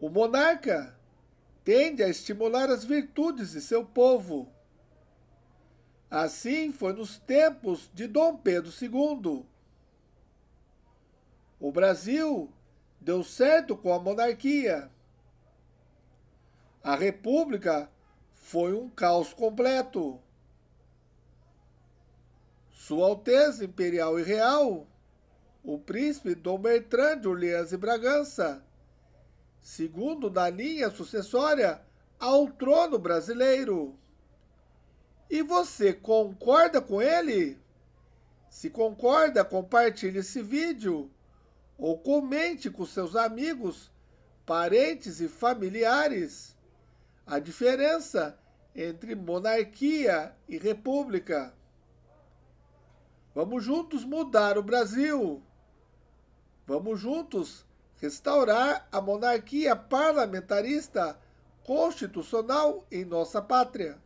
O monarca tende a estimular as virtudes de seu povo. Assim foi nos tempos de Dom Pedro II. O Brasil deu certo com a monarquia. A República foi um caos completo. Sua Alteza Imperial e Real, o príncipe Dom Bertrand de Orleans e Bragança, segundo na linha sucessória ao trono brasileiro. E você concorda com ele? Se concorda, compartilhe esse vídeo ou comente com seus amigos, parentes e familiares a diferença entre monarquia e república. Vamos juntos mudar o Brasil. Vamos juntos restaurar a monarquia parlamentarista constitucional em nossa pátria.